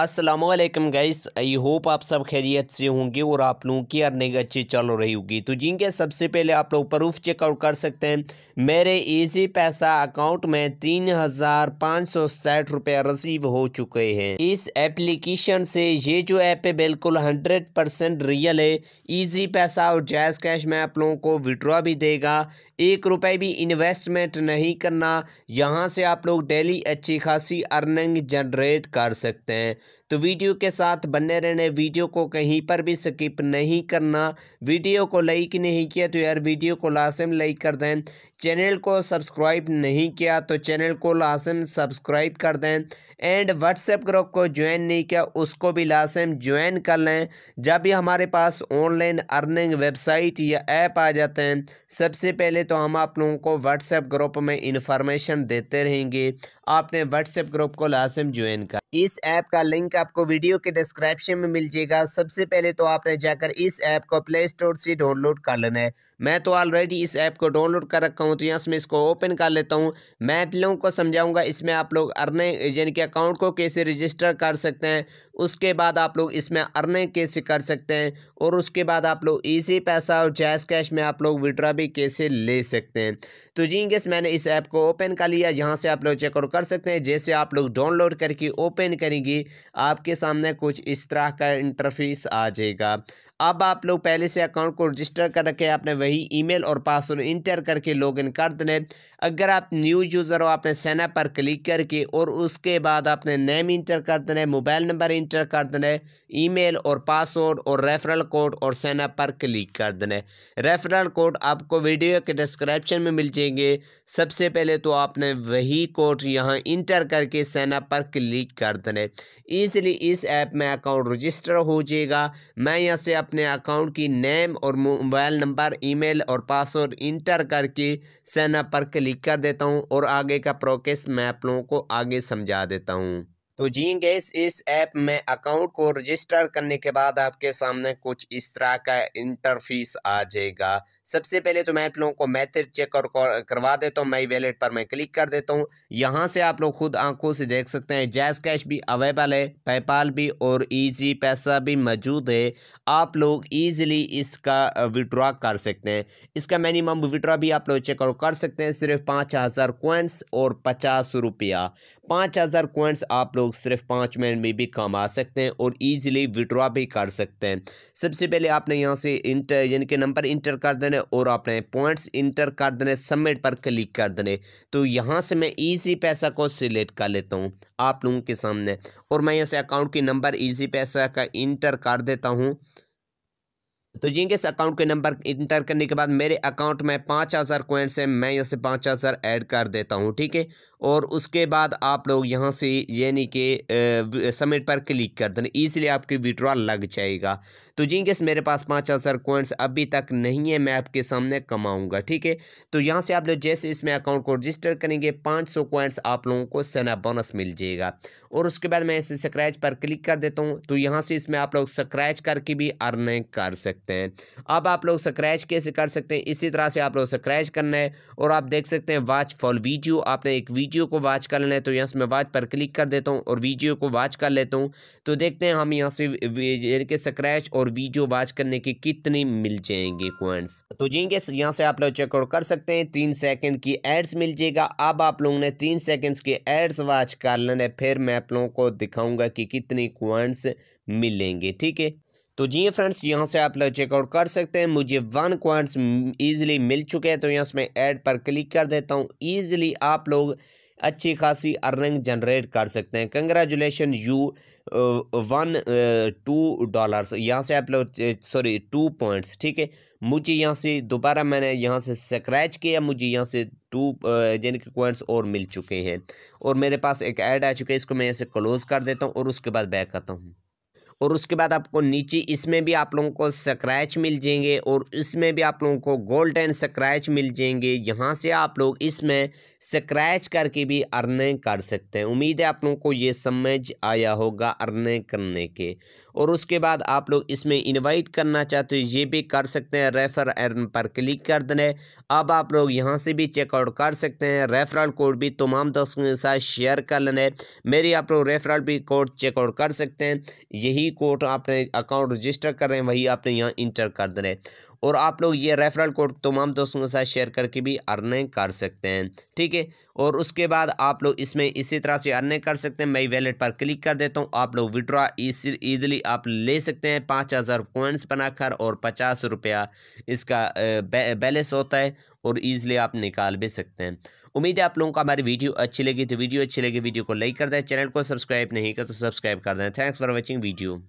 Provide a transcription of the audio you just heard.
Aslam guys I hope आप सब खैरियत से होंगे और आप लोगों की अर्निंग अच्छी चल रही होगी तो जिनके सबसे पहले आप लोग प्रूफ चेकआउट कर सकते हैं मेरे इजी पैसा अकाउंट में तीन हज़ार पाँच सौ सैठ रुपये रसीव हो चुके हैं इस एप्लीकेशन से ये जो ऐप है बिल्कुल हंड्रेड परसेंट रियल है इजी पैसा और जैज़ कैश में आप लोगों को विड्रॉ भी देगा एक रुपये भी इन्वेस्टमेंट नहीं करना यहाँ से आप लोग डेली अच्छी खासी अर्निंग जनरेट कर सकते हैं तो वीडियो के साथ बने रहने वीडियो को कहीं पर भी स्किप नहीं करना वीडियो को लाइक नहीं किया तो यार वीडियो को लाजम लाइक कर दें चैनल को सब्सक्राइब नहीं किया तो चैनल को लाजम सब्सक्राइब कर दें एंड व्हाट्सएप ग्रुप को ज्वाइन नहीं किया उसको भी लाजम ज्वाइन कर लें जब भी हमारे पास ऑनलाइन अर्निंग वेबसाइट या ऐप आ जाते हैं सबसे पहले तो हम आप लोगों को व्हाट्सएप ग्रुप में इंफॉर्मेशन देते रहेंगे आपने व्हाट्सएप ग्रुप को लाजम ज्वाइन कर इस ऐप का लिंक आपको वीडियो के डिस्क्रिप्शन में मिल जाएगा सबसे पहले तो आपने जाकर इस ऐप को प्ले स्टोर से डाउनलोड कर लेना है मैं तो ऑलरेडी इस ऐप को डाउनलोड कर रखा हूँ तो यहाँ से मैं इसको ओपन कर लेता हूँ मैं आप लोगों को समझाऊँगा इसमें आप लोग अर्निंग यानी कि अकाउंट को कैसे रजिस्टर कर सकते हैं उसके बाद आप लोग इसमें अर्निंग कैसे कर सकते हैं और उसके बाद आप लोग ईजी पैसा और जैस कैश में आप लोग विड्रा भी कैसे ले सकते हैं तो जी गेस मैंने इस ऐप को ओपन कर लिया यहाँ से आप लोग चेकआउट कर सकते हैं जैसे आप लोग डाउनलोड करके ओपन करेंगी आपके सामने कुछ इस तरह का इंटरफेस आ जाएगा अब आप लोग पहले से अकाउंट को रजिस्टर कर रखें आपने वही ईमेल और पासवर्ड इंटर करके लॉगिन कर देने अगर आप न्यू यूज़र हो आपने सेना पर क्लिक करके और उसके बाद आपने नेम इंटर कर देना मोबाइल नंबर इंटर कर ई ईमेल और पासवर्ड और रेफरल कोड और सेना पर क्लिक कर देने रेफरल कोड आपको वीडियो के डिस्क्रिप्शन में मिल जाएंगे सबसे पहले तो आपने वही कोड यहाँ इंटर करके सेना पर क्लिक कर देने ईजिली इस ऐप में अकाउंट रजिस्टर हो जाएगा मैं यहाँ से आप अपने अकाउंट की नेम और मोबाइल नंबर ईमेल और पासवर्ड इंटर करके सेना पर क्लिक कर देता हूँ और आगे का प्रोसेस मैं आप लोगों को आगे समझा देता हूँ तो जी गैस इस ऐप में अकाउंट को रजिस्टर करने के बाद आपके सामने कुछ इस तरह का इंटरफेस आ जाएगा सबसे पहले तो मैं आप लोगों को मैथड चेक और करवा देता हूँ माई वैलेट पर मैं क्लिक कर देता हूँ यहाँ से आप लोग खुद आंखों से देख सकते हैं जैस कैश भी अवेलेबल है पेपाल भी और ईजी पैसा भी मौजूद है आप लोग ईजिली इसका विड्रॉ कर सकते हैं इसका मिनिमम विड्रॉ भी आप लोग चेकआउट कर सकते हैं सिर्फ पाँच हज़ार और पचास रुपया पाँच हज़ार आप लोग लोग सिर्फ पाँच मिनट में भी काम आ सकते हैं और ईजिली विड्रॉ भी कर सकते हैं सबसे पहले आपने यहाँ से इंटर यानी कि नंबर इंटर कर देने और आपने पॉइंट्स इंटर कर देने सबमिट पर क्लिक कर देने तो यहाँ से मैं ईजी पैसा को सिलेक्ट कर लेता हूँ आप लोगों के सामने और मैं यहाँ से अकाउंट की नंबर ईजी पैसा का इंटर कर देता हूँ तो इस अकाउंट के नंबर इंटर करने के बाद मेरे अकाउंट में पाँच हज़ार कोइंस है मैं यहाँ से पाँच हज़ार ऐड कर देता हूँ ठीक है और उसके बाद आप लोग यहाँ से यानी कि सबमिट पर क्लिक कर देना इसलिए आपकी विड्रॉल लग जाएगा तो जिंकेस मेरे पास पाँच हज़ार कोइंस अभी तक नहीं है मैं आपके सामने कमाऊँगा ठीक है तो यहाँ से आप लोग जैसे इसमें अकाउंट को रजिस्टर करेंगे पाँच सौ कोइंस आप लोगों को सेना बोनस मिल जाएगा और उसके बाद मैं इसे स्क्रैच पर क्लिक कर देता हूँ तो यहाँ से इसमें आप लोग स्क्रैच करके भी अर्निंग कर सकते सकते हैं अब आप लोग स्क्रैच कैसे कर सकते हैं इसी तरह से आप लोग स्क्रैच करना है और आप देख सकते हैं वाच फॉर वीडियो आपने एक वीडियो को वाच कर लेना है तो यहाँ से मैं वाच पर क्लिक कर देता हूँ और वीडियो को वाच कर लेता हूँ तो देखते हैं हम यहाँ से के स्क्रैच और वीडियो वाच करने के कितने मिल जाएंगे कॉइन्स तो जिनके यहाँ से आप लोग चेकआउट कर सकते हैं तीन सेकेंड की एड्स मिल जाएगा अब आप लोगों ने तीन सेकेंड्स के एड्स वाच कर लेना है फिर मैं आप लोगों को दिखाऊंगा कि कितनी कॉइन्स मिलेंगे ठीक है तो जी फ्रेंड्स यहाँ से आप लोग चेकआउट कर सकते हैं मुझे वन क्वाइंट्स ईजिली मिल चुके हैं तो यहाँ से मैं ऐड पर क्लिक कर देता हूँ ईजिली आप लोग अच्छी खासी अर्निंग जनरेट कर सकते हैं congratulation you won two dollars यहाँ से आप लोग सॉरी टू पॉइंट्स ठीक है मुझे यहाँ से दोबारा मैंने यहाँ से स्क्रैच किया मुझे यहाँ से टू uh, यानी कि पॉइंट्स और मिल चुके हैं और मेरे पास एक ऐड आ चुके है इसको मैं यहाँ से क्लोज़ कर देता हूँ और उसके बाद बैक करता हूँ और उसके बाद आपको नीचे इसमें भी आप लोगों को स्क्रैच मिल जाएंगे और इसमें भी आप लोगों को गोल्ड एंड स्क्रैच मिल जाएंगे यहाँ से आप लोग इसमें स्क्रैच करके भी अर्निंग कर सकते हैं उम्मीद है आप लोगों को ये समझ आया होगा अर्निंग करने के और उसके बाद आप लोग इसमें इनवाइट करना चाहते हो ये भी कर सकते हैं रेफर अर्न पर क्लिक कर देने अब आप लोग यहाँ से भी चेकआउट कर सकते हैं रेफरल कोड भी तमाम दोस्तों के साथ शेयर कर लेना मेरी आप लोग रेफरल भी कोड चेकआउट कर सकते हैं यही कोड आपने अकाउंट रजिस्टर कर रहे हैं वही आपने यहाँ इंटर कर देना है और आप लोग ये रेफरल कोड तमाम दोस्तों के साथ शेयर करके भी अर्निंग कर सकते हैं ठीक है और उसके बाद आप लोग इसमें इसी तरह से अर्निंग कर सकते हैं मैं वैलेट पर क्लिक कर देता हूँ आप लोग विड्रा ईजिली आप ले सकते हैं पाँच हज़ार पॉइंट्स बनाकर और पचास रुपया इसका बैलेंस होता है और ईज़िली आप निकाल भी सकते हैं उम्मीद है आप लोगों को हमारी वीडियो अच्छी लगी तो वीडियो अच्छी लगी वीडियो को लाइक कर दें चैनल को सब्सक्राइब नहीं कर तो सब्सक्राइब कर दें थैंक्स फॉर वॉचिंग वीडियो